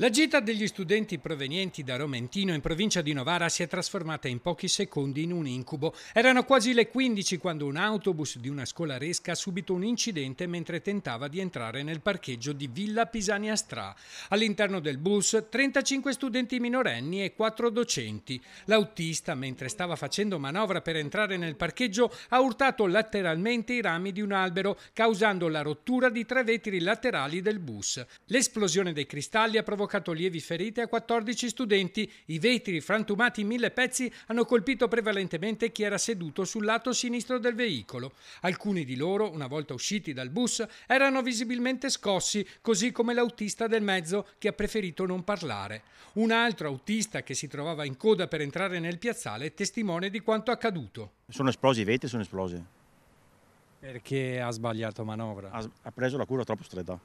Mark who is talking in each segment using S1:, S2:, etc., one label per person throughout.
S1: La gita degli studenti provenienti da Romentino in provincia di Novara si è trasformata in pochi secondi in un incubo. Erano quasi le 15 quando un autobus di una scolaresca ha subito un incidente mentre tentava di entrare nel parcheggio di Villa Pisani Astra. All'interno del bus 35 studenti minorenni e 4 docenti. L'autista, mentre stava facendo manovra per entrare nel parcheggio, ha urtato lateralmente i rami di un albero, causando la rottura di tre vetri laterali del bus. L'esplosione dei cristalli ha provocato provocato lievi ferite a 14 studenti. I vetri frantumati in mille pezzi hanno colpito prevalentemente chi era seduto sul lato sinistro del veicolo. Alcuni di loro, una volta usciti dal bus, erano visibilmente scossi, così come l'autista del mezzo che ha preferito non parlare. Un altro autista che si trovava in coda per entrare nel piazzale è testimone di quanto accaduto.
S2: Sono esplosi i vetri, sono esplosi.
S1: Perché ha sbagliato manovra? Ha,
S2: preso la curva troppo stretta.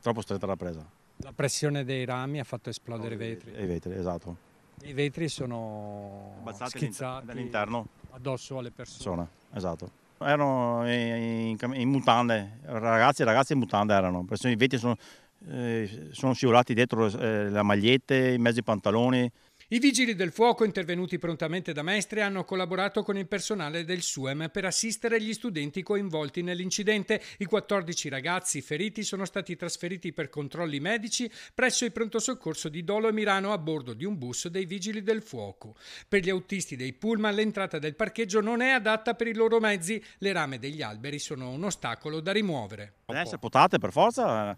S2: Troppo stretta l'ha presa.
S1: La pressione dei rami ha fatto esplodere oh, i vetri.
S2: I vetri, esatto.
S1: I vetri sono
S2: Bazzati schizzati dall'interno addosso alle persone. Sono, esatto. Erano in, in, in, mutande, ragazzi e ragazze in mutande erano, i vetri sono, eh, sono scivolati dietro eh, la maglietta, in mezzo ai pantaloni.
S1: I vigili del fuoco intervenuti prontamente da Mestre hanno collaborato con il personale del SUEM per assistere gli studenti coinvolti nell'incidente. I 14 ragazzi feriti sono stati trasferiti per controlli medici presso il pronto soccorso di Dolo e Mirano a bordo di un bus dei vigili del fuoco. Per gli autisti dei pullman l'entrata del parcheggio non è adatta per i loro mezzi, le rame degli alberi sono un ostacolo da rimuovere.
S2: Eh, se potate per forza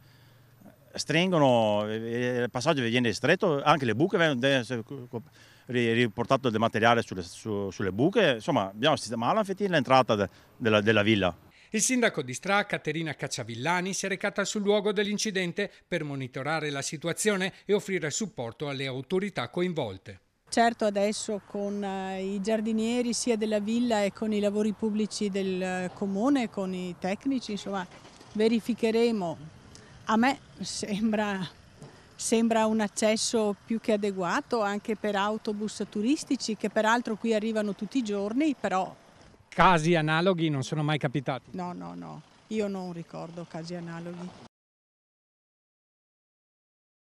S2: stringono, eh, il passaggio viene stretto, anche le buche vengono riportate del materiale sulle, su, sulle, buche, insomma dobbiamo sistemare l'entrata de, della, della villa.
S1: Il sindaco di Stra, Caterina Cacciavillani, si è recata sul luogo dell'incidente per monitorare la situazione e offrire supporto alle autorità coinvolte.
S3: Certo adesso con eh, i giardinieri sia della villa e con i lavori pubblici del eh, comune, con i tecnici, insomma, verificheremo. A me sembra, sembra un accesso più che adeguato anche per autobus turistici che peraltro qui arrivano tutti i giorni, però...
S1: Casi analoghi non sono mai capitati?
S2: No, no, no, io non ricordo casi analoghi.